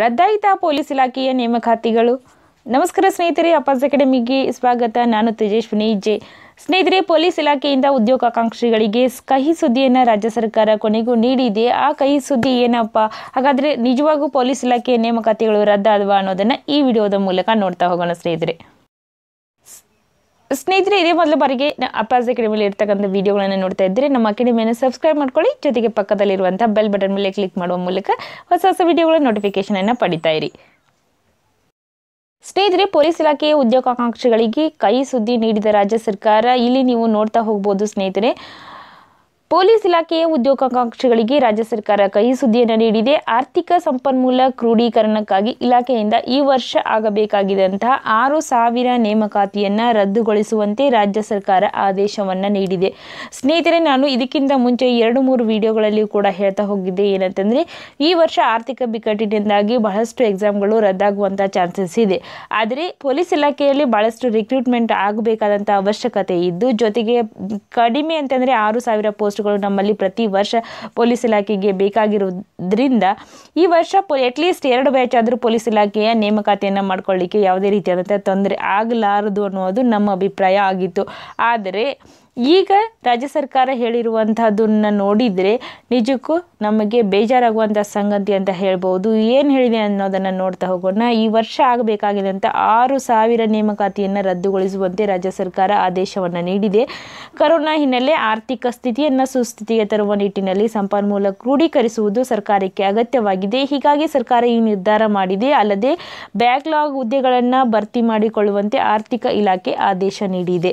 ರದ್ದಾಯಿತ police ಇಲಾಖೆಯ ನೇಮಕಾತಿಗಳು ನಮಸ್ಕಾರ ಸ್ನೇಹಿತರೆ ಅಪಾಸ್ ಅಕಾಡೆಮಿಗೆ ಸ್ವಾಗತ ನಾನು ತೇಜಸ್ವಿನಿ ಜೆ ಸ್ನೇಹಿತರೆ ಪೊಲೀಸ್ ಇಲಾಖೆಯಿಂದ ಉದ್ಯೋಗಾಕಾಂಕ್ಷಿಗಳಿಗೆ ಕಹಿ ಸುದ್ದಿಯನ್ನು ರಾಜ್ಯ ಸರ್ಕಾರ ಕೊನೆಗೂ ನೀಡಿದೆ ಆ ಕಹಿ ಸುದ್ದಿ ಏನಪ್ಪ ಹಾಗಾದರೆ ನಿಜವಾಗೂ ಪೊಲೀಸ್ ಇಲಾಖೆಯ ನೇಮಕಾತಿಗಳು ರದ್ದಾದವಾ ಅನ್ನೋದನ್ನು ಈ ವಿಡಿಯೋದ ಮೂಲಕ ನೋಡ್ತಾ ಹೋಗೋಣ ಸ್ನೇಹಿತರೆ ಸ್ನೇಹಿತರೆ ಇದೇ ಮೊದಲ ಬಾರಿಗೆ ಅಪ್ಪಾಸ್ ಅಕಾಡೆಮಿಯಲ್ಲಿ ಇರ್ತಕ್ಕಂಥ ವಿಡಿಯೋಗಳನ್ನು ನೋಡ್ತಾ ಇದ್ದರೆ ನಮ್ಮ ಅಕಾಡೆಮಿಯನ್ನು ಸಬ್ಸ್ಕ್ರೈಬ್ ಮಾಡ್ಕೊಳ್ಳಿ ಜೊತೆಗೆ ಪಕ್ಕದಲ್ಲಿರುವಂಥ ಬೆಲ್ ಬಟನ್ ಮೇಲೆ ಕ್ಲಿಕ್ ಮಾಡುವ ಮೂಲಕ ಹೊಸ ಹೊಸ ವಿಡಿಯೋಗಳ ಅನ್ನ ಪಡಿತಾ ಇರಿ ಸ್ನೇಹಿತರೆ ಪೊಲೀಸ್ ಇಲಾಖೆಯ ಉದ್ಯೋಗಾಕಾಂಕ್ಷಿಗಳಿಗೆ ಕೈ ಸುದ್ದಿ ನೀಡಿದ ರಾಜ್ಯ ಸರ್ಕಾರ ಇಲ್ಲಿ ನೀವು ನೋಡ್ತಾ ಹೋಗ್ಬೋದು ಸ್ನೇಹಿತರೆ ಪೊಲೀಸ್ ಇಲಾಖೆಯ ಉದ್ಯೋಗಾಕಾಂಕ್ಷಿಗಳಿಗೆ ರಾಜ್ಯ ಸರ್ಕಾರ ಕಹಿ ಸುದ್ದಿಯನ್ನು ನೀಡಿದೆ ಆರ್ಥಿಕ ಸಂಪನ್ಮೂಲ ಕ್ರೋಢೀಕರಣಕ್ಕಾಗಿ ಇಲಾಖೆಯಿಂದ ಈ ವರ್ಷ ಆಗಬೇಕಾಗಿದ್ದಂತಹ ಆರು ಸಾವಿರ ನೇಮಕಾತಿಯನ್ನು ರದ್ದುಗೊಳಿಸುವಂತೆ ರಾಜ್ಯ ಸರ್ಕಾರ ಆದೇಶವನ್ನು ನೀಡಿದೆ ಸ್ನೇಹಿತರೆ ನಾನು ಇದಕ್ಕಿಂತ ಮುಂಚೆ ಎರಡು ಮೂರು ವಿಡಿಯೋಗಳಲ್ಲಿ ಕೂಡ ಹೇಳ್ತಾ ಹೋಗಿದ್ದೆ ಏನಂತಂದರೆ ಈ ವರ್ಷ ಆರ್ಥಿಕ ಬಿಕ್ಕಟ್ಟಿನಿಂದಾಗಿ ಬಹಳಷ್ಟು ಎಕ್ಸಾಮ್ಗಳು ರದ್ದಾಗುವಂಥ ಚಾನ್ಸಸ್ ಇದೆ ಆದರೆ ಪೊಲೀಸ್ ಇಲಾಖೆಯಲ್ಲಿ ಬಹಳಷ್ಟು ರಿಕ್ರೂಟ್ಮೆಂಟ್ ಆಗಬೇಕಾದಂಥ ಅವಶ್ಯಕತೆ ಇದ್ದು ಜೊತೆಗೆ ಕಡಿಮೆ ಅಂತಂದರೆ ಆರು ಸಾವಿರ ಪೋಸ್ಟ್ ಪೋಸ್ಟ್ಗಳು ನಮ್ಮಲ್ಲಿ ಪ್ರತಿ ವರ್ಷ ಪೊಲೀಸ್ ಇಲಾಖೆಗೆ ಬೇಕಾಗಿರುವುದರಿಂದ ಈ ವರ್ಷ ಅಟ್ಲೀಸ್ಟ್ ಎರಡು ಬ್ಯಾಚ್ ಆದರೂ ಪೊಲೀಸ್ ಇಲಾಖೆಯ ನೇಮಕಾತಿಯನ್ನು ಮಾಡಿಕೊಳ್ಳಿಕ್ಕೆ ಯಾವುದೇ ರೀತಿಯಾದಂಥ ತೊಂದರೆ ಆಗಲಾರದು ಅನ್ನೋದು ನಮ್ಮ ಅಭಿಪ್ರಾಯ ಆಗಿತ್ತು ಆದರೆ ಈಗ ರಾಜ್ಯ ಸರ್ಕಾರ ಹೇಳಿರುವಂತಹದನ್ನ ನೋಡಿದರೆ ನಿಜಕ್ಕೂ ನಮಗೆ ಬೇಜಾರಾಗುವಂಥ ಸಂಗತಿ ಅಂತ ಹೇಳ್ಬೋದು ಏನು ಹೇಳಿದೆ ಅನ್ನೋದನ್ನು ನೋಡ್ತಾ ಹೋಗೋಣ ಈ ವರ್ಷ ಆಗಬೇಕಾಗಿದ್ದಂಥ ಆರು ಸಾವಿರ ನೇಮಕಾತಿಯನ್ನು ರದ್ದುಗೊಳಿಸುವಂತೆ ರಾಜ್ಯ ಸರ್ಕಾರ ಆದೇಶವನ್ನು ನೀಡಿದೆ ಕರೋನಾ ಹಿನ್ನೆಲೆ ಆರ್ಥಿಕ ಸ್ಥಿತಿಯನ್ನು ಸುಸ್ಥಿತಿಗೆ ತರುವ ನಿಟ್ಟಿನಲ್ಲಿ ಸಂಪನ್ಮೂಲ ಕ್ರೋಢೀಕರಿಸುವುದು ಸರ್ಕಾರಕ್ಕೆ ಅಗತ್ಯವಾಗಿದೆ ಹೀಗಾಗಿ ಸರ್ಕಾರ ಈ ನಿರ್ಧಾರ ಮಾಡಿದೆ ಅಲ್ಲದೆ ಬ್ಯಾಕ್ಲಾಗ್ ಹುದ್ದೆಗಳನ್ನು ಭರ್ತಿ ಮಾಡಿಕೊಳ್ಳುವಂತೆ ಆರ್ಥಿಕ ಇಲಾಖೆ ಆದೇಶ ನೀಡಿದೆ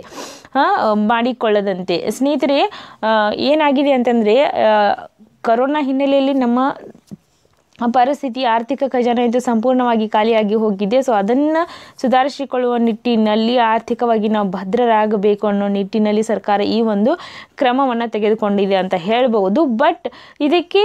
ಮಾಡಿಕೊ ಕಳೆದುಕೊಳ್ಳದಂತೆ ಸ್ನೇಹಿತರೆ ಏನಾಗಿದೆ ಅಂತಂದರೆ ಕರೋನಾ ಹಿನ್ನೆಲೆಯಲ್ಲಿ ನಮ್ಮ ಪರಿಸ್ಥಿತಿ ಆರ್ಥಿಕ ಖಜಾನೆ ಇದು ಸಂಪೂರ್ಣವಾಗಿ ಖಾಲಿಯಾಗಿ ಹೋಗಿದೆ ಸೊ ಅದನ್ನು ಸುಧಾರಿಸಿಕೊಳ್ಳುವ ನಿಟ್ಟಿನಲ್ಲಿ ಆರ್ಥಿಕವಾಗಿ ನಾವು ಭದ್ರರಾಗಬೇಕು ಅನ್ನೋ ನಿಟ್ಟಿನಲ್ಲಿ ಸರ್ಕಾರ ಈ ಒಂದು ಕ್ರಮವನ್ನು ತೆಗೆದುಕೊಂಡಿದೆ ಅಂತ ಹೇಳ್ಬೋದು ಬಟ್ ಇದಕ್ಕೆ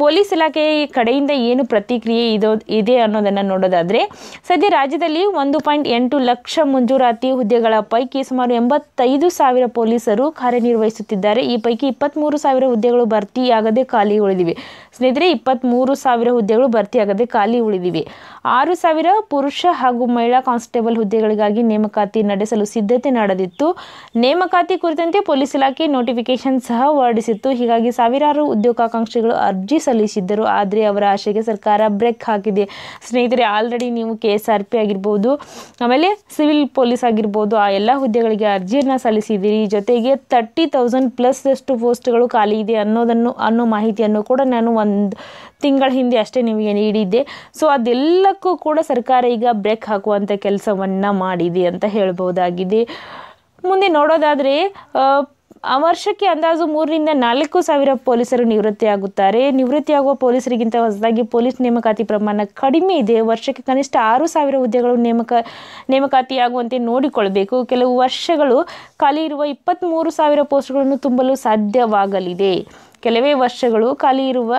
ಪೊಲೀಸ್ ಇಲಾಖೆ ಕಡೆಯಿಂದ ಏನು ಪ್ರತಿಕ್ರಿಯೆ ಇದೋ ಇದೆ ಅನ್ನೋದನ್ನು ನೋಡೋದಾದರೆ ಸದ್ಯ ರಾಜ್ಯದಲ್ಲಿ ಒಂದು ಪಾಯಿಂಟ್ ಎಂಟು ಲಕ್ಷ ಮಂಜೂರಾತಿ ಹುದ್ದೆಗಳ ಪೈಕಿ ಸುಮಾರು ಎಂಬತ್ತೈದು ಸಾವಿರ ಪೊಲೀಸರು ಕಾರ್ಯನಿರ್ವಹಿಸುತ್ತಿದ್ದಾರೆ ಈ ಪೈಕಿ ಇಪ್ಪತ್ತ್ಮೂರು ಸಾವಿರ ಹುದ್ದೆಗಳು ಭರ್ತಿಯಾಗದೆ ಖಾಲಿ ಉಳಿದಿವೆ ಸ್ನೇಹಿತರೆ ಇಪ್ಪತ್ತ್ಮೂರು ಸಾವಿರ ಹುದ್ದೆಗಳು ಭರ್ತಿಯಾಗದೆ ಖಾಲಿ ಉಳಿದಿವೆ ಆರು ಸಾವಿರ ಪುರುಷ ಹಾಗೂ ಮಹಿಳಾ ಕಾನ್ಸ್ಟೇಬಲ್ ಹುದ್ದೆಗಳಿಗಾಗಿ ನೇಮಕಾತಿ ನಡೆಸಲು ಸಿದ್ಧತೆ ನಡೆದಿತ್ತು ನೇಮಕಾತಿ ಕುರಿತಂತೆ ಪೊಲೀಸ್ ಇಲಾಖೆ ನೋಟಿಫಿಕೇಶನ್ ಸಹ ಹೊರಡಿಸಿತ್ತು ಹೀಗಾಗಿ ಸಾವಿರಾರು ಉದ್ಯೋಗಾಕಾಂಕ್ಷಿಗಳು ಅರ್ಜಿ ಸಲ್ಲಿಸಿದ್ದರು ಆದರೆ ಅವರ ಆಶೆಗೆ ಸರ್ಕಾರ ಬ್ರೇಕ್ ಹಾಕಿದೆ ಸ್ನೇಹಿತರೆ ಆಲ್ರೆಡಿ ನೀವು ಕೆ ಎಸ್ ಆರ್ ಪಿ ಆಗಿರ್ಬೋದು ಆಮೇಲೆ ಸಿವಿಲ್ ಪೊಲೀಸ್ ಆಗಿರ್ಬೋದು ಆ ಎಲ್ಲ ಹುದ್ದೆಗಳಿಗೆ ಅರ್ಜಿಯನ್ನು ಸಲ್ಲಿಸಿದ್ದೀರಿ ಜೊತೆಗೆ ತರ್ಟಿ ತೌಸಂಡ್ ಪ್ಲಸ್ ಅಷ್ಟು ಪೋಸ್ಟ್ಗಳು ಖಾಲಿ ಇದೆ ಅನ್ನೋದನ್ನು ಅನ್ನೋ ಮಾಹಿತಿಯನ್ನು ಕೂಡ ನಾನು ಒಂದು ತಿಂಗಳ ಹಿಂದೆ ಅಷ್ಟೇ ನಿಮಗೆ ನೀಡಿದ್ದೆ ಸೊ ಅದೆಲ್ಲಕ್ಕೂ ಕೂಡ ಸರ್ಕಾರ ಈಗ ಬ್ರೇಕ್ ಹಾಕುವಂಥ ಕೆಲಸವನ್ನು ಮಾಡಿದೆ ಅಂತ ಹೇಳ್ಬೋದಾಗಿದೆ ಮುಂದೆ ನೋಡೋದಾದರೆ ಆ ವರ್ಷಕ್ಕೆ ಅಂದಾಜು ಮೂರರಿಂದ ನಾಲ್ಕು ಸಾವಿರ ಪೊಲೀಸರು ನಿವೃತ್ತಿಯಾಗುತ್ತಾರೆ ನಿವೃತ್ತಿಯಾಗುವ ಪೊಲೀಸರಿಗಿಂತ ಹೊಸದಾಗಿ ಪೊಲೀಸ್ ನೇಮಕಾತಿ ಪ್ರಮಾಣ ಕಡಿಮೆ ಇದೆ ವರ್ಷಕ್ಕೆ ಕನಿಷ್ಠ ಆರು ಸಾವಿರ ಹುದ್ದೆಗಳು ನೇಮಕ ನೇಮಕಾತಿಯಾಗುವಂತೆ ನೋಡಿಕೊಳ್ಳಬೇಕು ಕೆಲವು ವರ್ಷಗಳು ಖಾಲಿ ಇರುವ ಇಪ್ಪತ್ತ್ಮೂರು ಸಾವಿರ ಪೋಸ್ಟ್ಗಳನ್ನು ತುಂಬಲು ಸಾಧ್ಯವಾಗಲಿದೆ ಕೆಲವೇ ವರ್ಷಗಳು ಖಾಲಿ ಇರುವ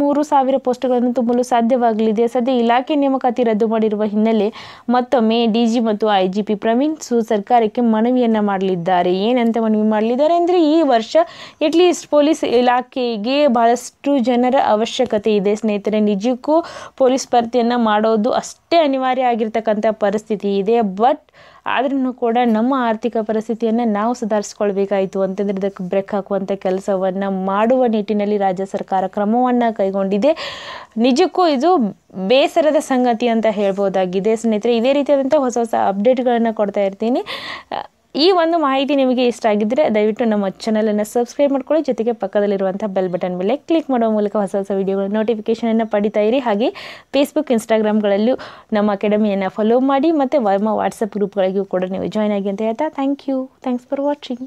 ಮೂರು ಸಾವಿರ ಪೋಸ್ಟ್ಗಳನ್ನು ತುಂಬಲು ಸಾಧ್ಯವಾಗಲಿದೆ ಸದ್ಯ ಇಲಾಖೆ ನೇಮಕಾತಿ ರದ್ದು ಮಾಡಿರುವ ಹಿನ್ನೆಲೆ ಮತ್ತೊಮ್ಮೆ ಡಿಜಿ ಮತ್ತು ಐಜಿಪಿ ಪ್ರವೀಣ್ ಸು ಸರ್ಕಾರಕ್ಕೆ ಮನವಿಯನ್ನು ಮಾಡಲಿದ್ದಾರೆ ಏನಂತ ಮನವಿ ಮಾಡಲಿದ್ದಾರೆ ಅಂದರೆ ಈ ವರ್ಷ ಎಟ್ಲೀಸ್ಟ್ ಪೊಲೀಸ್ ಇಲಾಖೆಗೆ ಬಹಳಷ್ಟು ಜನರ ಅವಶ್ಯಕತೆ ಇದೆ ಸ್ನೇಹಿತರೆ ನಿಜಕ್ಕೂ ಪೊಲೀಸ್ ಸ್ಪರ್ಧೆಯನ್ನು ಮಾಡೋದು ಅಷ್ಟೇ ಅನಿವಾರ್ಯ ಆಗಿರ್ತಕ್ಕಂಥ ಪರಿಸ್ಥಿತಿ ಇದೆ ಬಟ್ ಆದ್ರೂ ಕೂಡ ನಮ್ಮ ಆರ್ಥಿಕ ಪರಿಸ್ಥಿತಿಯನ್ನು ನಾವು ಸುಧಾರಿಸ್ಕೊಳ್ಬೇಕಾಯಿತು ಅಂತಂದರೆ ಇದಕ್ಕೆ ಬ್ರೇಕ್ ಹಾಕುವಂಥ ಕೆಲಸವನ್ನು ಮಾಡುವ ನಿಟ್ಟಿನಲ್ಲಿ ರಾಜ್ಯ ಸರ್ಕಾರ ಕ್ರಮವನ್ನು ಕೈಗೊಂಡಿದೆ ನಿಜಕ್ಕೂ ಇದು ಬೇಸರದ ಸಂಗತಿ ಅಂತ ಹೇಳ್ಬೋದಾಗಿದೆ ಸ್ನೇಹಿತರೆ ಇದೇ ರೀತಿಯಾದಂಥ ಹೊಸ ಹೊಸ ಅಪ್ಡೇಟ್ಗಳನ್ನು ಕೊಡ್ತಾ ಇರ್ತೀನಿ ಈ ಒಂದು ಮಾಹಿತಿ ನಿಮಗೆ ಇಷ್ಟ ಆಗಿದ್ದರೆ ದಯವಿಟ್ಟು ನಮ್ಮ ಚಾನಲನ್ನು ಸಬ್ಸ್ಕ್ರೈಬ್ ಮಾಡ್ಕೊಳ್ಳಿ ಜೊತೆಗೆ ಪಕ್ಕದಲ್ಲಿರುವಂಥ ಬೆಲ್ ಬಟನ್ ಮೇಲೆ ಕ್ಲಿಕ್ ಮಾಡುವ ಮೂಲಕ ಹೊಸ ಹೊಸ ವೀಡಿಯೋಗಳ ನೋಟಿಫಿಕೇಷನನ್ನು ಪಡಿತಾ ಇರಿ ಹಾಗೆ ಫೇಸ್ಬುಕ್ ಇನ್ಸ್ಟಾಗ್ರಾಮ್ಗಳಲ್ಲೂ ನಮ್ಮ ಅಕಾಡೆಮಿಯನ್ನು ಫಾಲೋ ಮಾಡಿ ಮತ್ತು ವರ್ಮ ವಾಟ್ಸಪ್ ಗ್ರೂಪ್ಗಳಿಗೂ ಕೂಡ ನೀವು ಜಾಯ್ನ್ ಆಗಿ ಅಂತ ಹೇಳ್ತಾ thank you thanks for watching